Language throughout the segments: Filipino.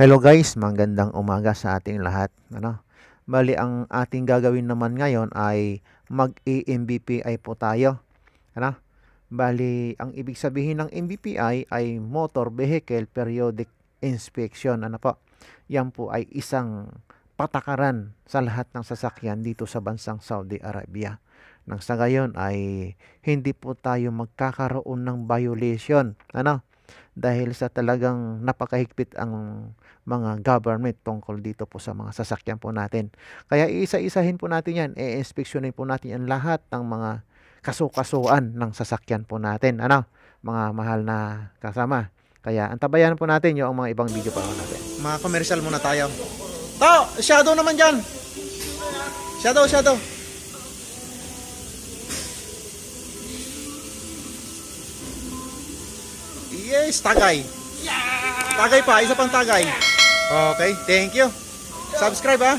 Hello guys, magandang umaga sa ating lahat. Ano? Bali, ang ating gagawin naman ngayon ay mag-AMBPI po tayo. Ano? Bali, ang ibig sabihin ng MBPI ay Motor Vehicle Periodic Inspection. Ano po? Yan po ay isang patakaran sa lahat ng sasakyan dito sa bansang Saudi Arabia. Nang sa gayon ay hindi po tayo magkakaroon ng violation. Ano? dahil sa talagang napakahigpit ang mga government tungkol dito po sa mga sasakyan po natin. Kaya iisa-isahin po natin yan, e-inspeksyonin po natin ang lahat ng mga kasukasuan ng sasakyan po natin. Ano? Mga mahal na kasama. Kaya antabayan po natin yung mga ibang video pa natin. Mga commercial muna tayo. Oh, shadow naman dyan. Shadow, shadow. Yes, tagay. Tagay pa, isa pang tagay. Okay, thank you. Subscribe ah.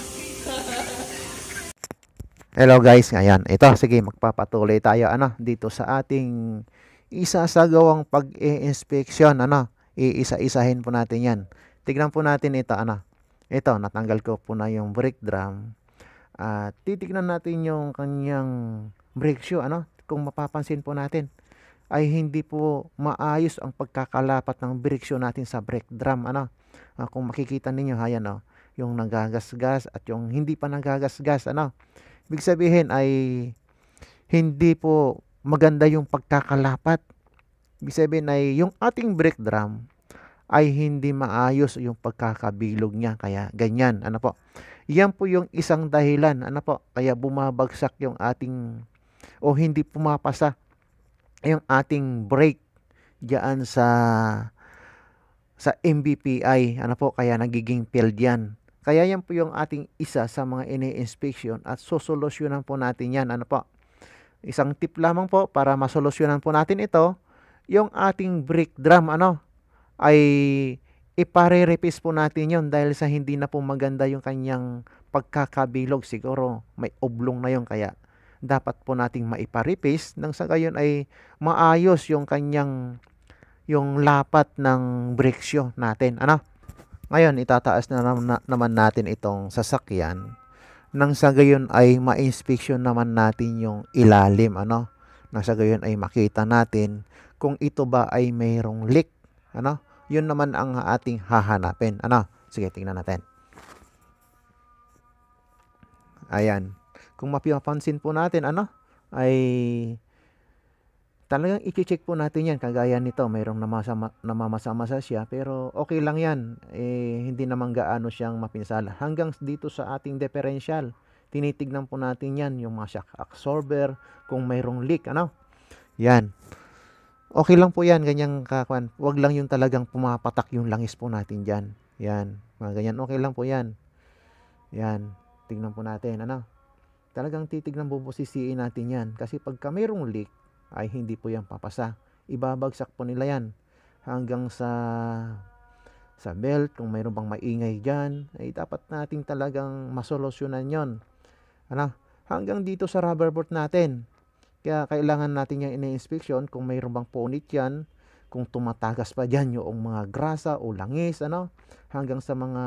Hello guys, ngayon. Ito, sige, magpapatuloy tayo ano dito sa ating isa sa gawang pag-i-inspeksyon ano. Iisa-isahin po natin 'yan. Tignan po natin ito ano. Ito, natanggal ko po na yung brake drum. At titignan natin yung kanyang brake shoe ano, kung mapapansin po natin ay hindi po maayos ang pagkakalapat ng direksyon natin sa brake drum. Ano? Uh, kung makikita ninyo, ayan oh, yung nagagasgas at yung hindi pa nagagasgas. Ano? Ibig sabihin ay hindi po maganda yung pagkakalapat. Ibig sabihin ay yung ating brake drum ay hindi maayos yung pagkakabilog niya. Kaya ganyan. Ano po? Yan po yung isang dahilan. Ano po? Kaya bumabagsak yung ating o hindi pumapasa yung ating break diyan sa sa MBPI. Ano po, kaya nagiging failed yan. Kaya yan po yung ating isa sa mga ini-inspection at sosolusyonan po natin yan. Ano po? Isang tip lamang po para masolusyonan po natin ito, yung ating brake drum ano ay ipare-replace po natin yon dahil sa hindi na po maganda yung kanyang pagkakabilog siguro may oblong na yon kaya dapat po nating maiparipis nang sa gayon ay maayos yung kanyang yung lapat ng breksyo natin. Ano? Ngayon, itataas na, naman natin itong sasakyan nang sa gayon ay ma-inspeksyon naman natin yung ilalim. Ano? Nang sa gayon ay makita natin kung ito ba ay mayroong leak. Ano? Yun naman ang ating hahanapin. Ano? Sige, tingnan natin. Ayan. Kung mapapansin po natin, ano, ay talagang i-check po natin yan. Kagaya nito, mayroong namasama, sa siya. Pero okay lang yan. Eh, hindi naman gaano siyang mapinsala. Hanggang dito sa ating differential, tinitignan po natin yan. Yung mga shock absorber, kung mayroong leak, ano? Yan. Okay lang po yan, ganyang kakuan. wag lang yung talagang pumapatak yung langis po natin dyan. Yan. Mga ganyan, okay lang po yan. Yan. Tignan po natin, ano? talagang titignan po posisiin natin yan. Kasi pagka mayroong leak, ay hindi po yan papasa. Ibabagsak po nila yan hanggang sa sa belt, kung mayroon bang maingay dyan, ay dapat nating talagang masolusyonan yon. Ano? Hanggang dito sa rubber board natin. Kaya kailangan natin yung ina-inspection kung mayroon bang punit yan, kung tumatagas pa dyan yung mga grasa o langis, ano, hanggang sa mga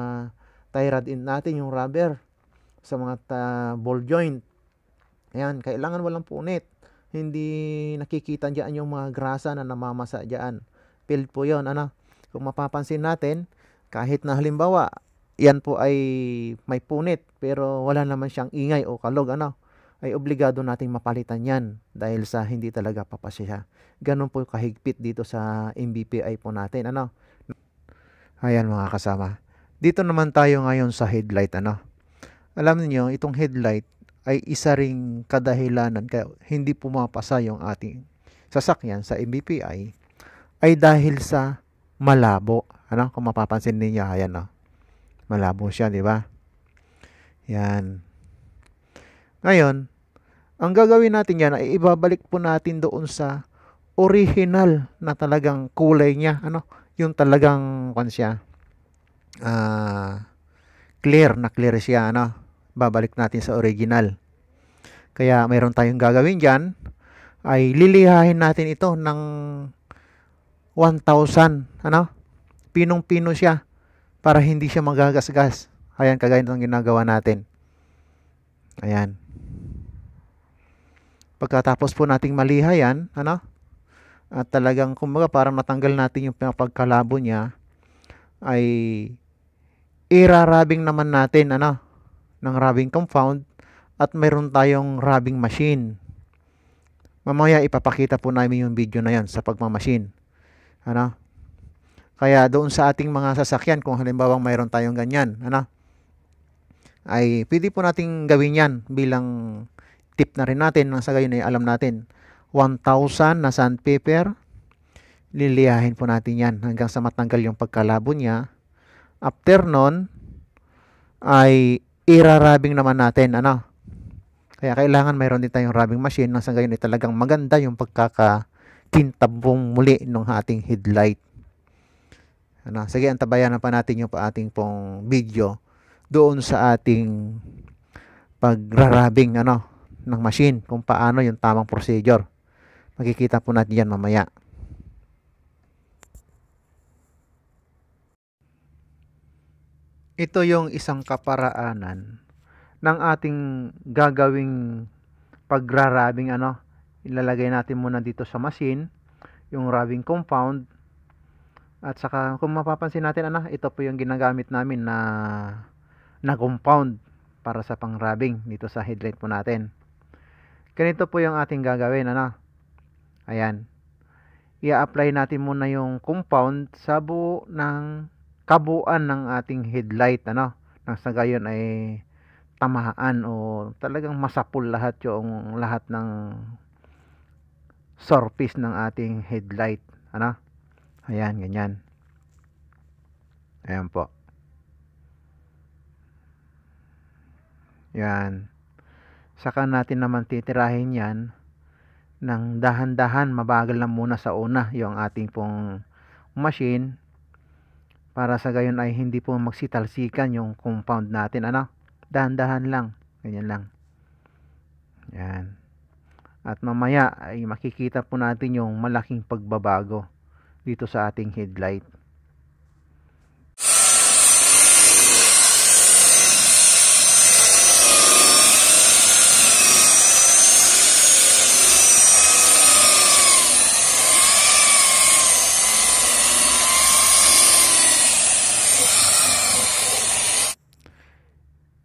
tie rod in natin, yung rubber sa mga uh, ball joint. Ayan, kailangan walang punit. Hindi nakikita diyan yung mga grasa na namamasa diyan. Field po 'yon, ano. Kung mapapansin natin, kahit na halimbawa, yan po ay may punit pero wala naman siyang ingay o kalog, ano ay obligado nating mapalitan yan dahil sa hindi talaga papasya. Ganun po kahigpit dito sa MBPI po natin. Ano? Ayan mga kasama. Dito naman tayo ngayon sa headlight. Ano? Alam niyo, itong headlight ay isa ring kadahilanan kaya hindi pumapasa yung ating sasakyan sa MBPI ay dahil sa malabo. Ano? Kung mapapansin ninyo, ayan na. Malabo siya, di ba? Yan. Ngayon, ang gagawin natin yan ay ibabalik po natin doon sa original na talagang kulay niya. Ano? Yung talagang, kung siya, uh, clear na clear siya, ano? babalik natin sa original. Kaya mayroon tayong gagawin dyan ay lilihahin natin ito ng 1,000 ano? Pinong-pino siya para hindi siya magagasgas. Ayan, kagaya ng ginagawa natin. Ayan. Pagkatapos po nating malihayan, ano? At talagang kumbaga para matanggal natin yung pagkalabo niya ay irarabing naman natin ano ng rubbing compound at mayroon tayong rubbing machine. Mamaya ipapakita po namin yung video na yan sa pagmamachine. Ano? Kaya doon sa ating mga sasakyan, kung halimbawa mayroon tayong ganyan, ano? Ay pwede po nating gawin yan bilang tip na rin natin nang sa gayon ay alam natin. 1,000 na sandpaper, liliyahin po natin yan hanggang sa matanggal yung pagkalabo niya. After nun, ay irarabing naman natin, ano? Kaya kailangan mayroon din tayong rubbing machine nang sa gayon ay talagang maganda yung pagkakakintabong muli ng ating headlight. Ano, sige, antabayan na pa natin yung pa ating pong video doon sa ating pagrarabing ano, ng machine kung paano yung tamang procedure. Makikita po natin yan mamaya. ito yung isang kaparaanan ng ating gagawing pagrarabing ano. Ilalagay natin muna dito sa machine yung rubbing compound. At saka kung mapapansin natin ano, ito po yung ginagamit namin na na compound para sa pangrabbing dito sa headlight po natin. Ganito po yung ating gagawin ano. Ayan. I-apply natin muna yung compound sa buo ng kabuuan ng ating headlight ano nang sa gayon ay tamaan o talagang masapul lahat yung lahat ng surface ng ating headlight ano ayan ganyan ayan po yan saka natin naman titirahin yan ng dahan-dahan mabagal na muna sa una yung ating pong machine para sa gayon ay hindi po magsitalsikan yung compound natin ano dahan-dahan lang ganyan lang yan at mamaya ay makikita po natin yung malaking pagbabago dito sa ating headlight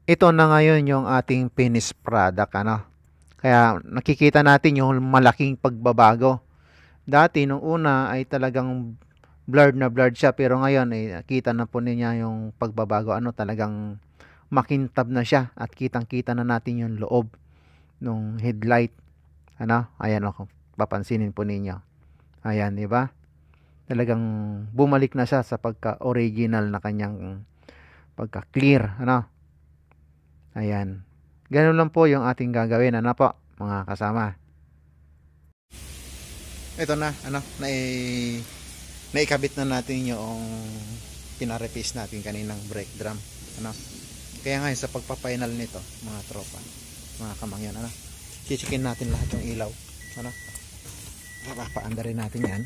Ito na ngayon yung ating finished product. Ano? Kaya nakikita natin yung malaking pagbabago. Dati, nung una ay talagang blurred na blurred siya. Pero ngayon, eh, kita na po niya yung pagbabago. Ano talagang makintab na siya at kitang-kita na natin yung loob ng headlight. Ano? Ayan ako. Papansinin po ninyo. Ayan, di ba? Talagang bumalik na siya sa pagka-original na kanyang pagka-clear. Ano? Ayan. Ganun lang po yung ating gagawin. Ano po, mga kasama. Ito na, ano, nai, naikabit na natin yung pinarepis natin kaninang brake drum. Ano? Kaya ngayon sa pagpapainal nito, mga tropa, mga kamangyan, ano, chichikin natin lahat yung ilaw. Ano? Papaanda rin natin yan.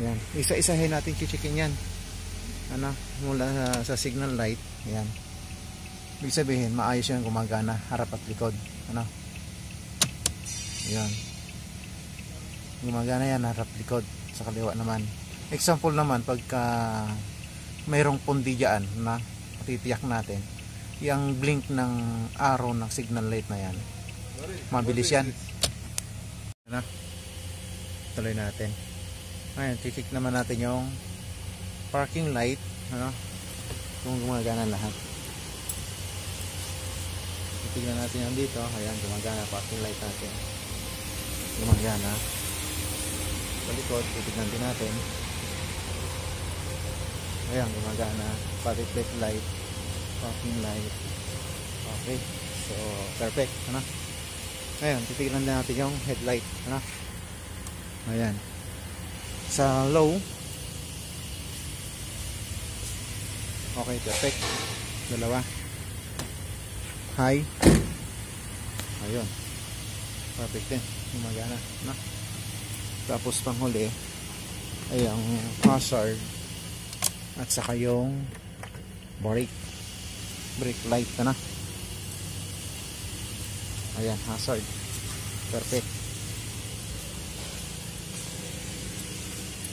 Ayan. Isa-isahin natin chichikin yan ano mula sa, sa signal light ayan ibig sabihin maayos yan gumagana harap at likod ano ayan gumagana yan harap likod sa kaliwa naman example naman pagka mayroong pundi na titiyak natin yung blink ng arrow ng signal light na yan mabilis yan na ano? tuloy natin ngayon titik naman natin yung parking light ano kung gumagana lahat tignan natin yan dito ayan gumagana parking light natin gumagana sa likod titignan din natin ayan gumagana parking flat light parking light okay so perfect ano ayan titignan din natin yung headlight ano ayan sa low Okay, perfect. Dalawa. High. Ayun. Perfect din. Gumagana. Na. Tapos pang panghuli ay ang hazard at saka yung brake. Brake light na ano? na. Ayan, hazard. Perfect.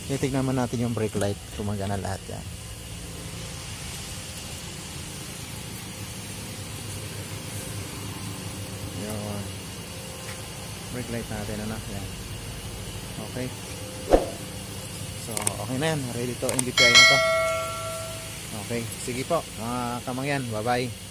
Titignan naman natin yung brake light. Gumagana lahat yan. brake light natin ano yan okay so okay na yan ready to NDPI na to okay sige po mga kamangyan bye bye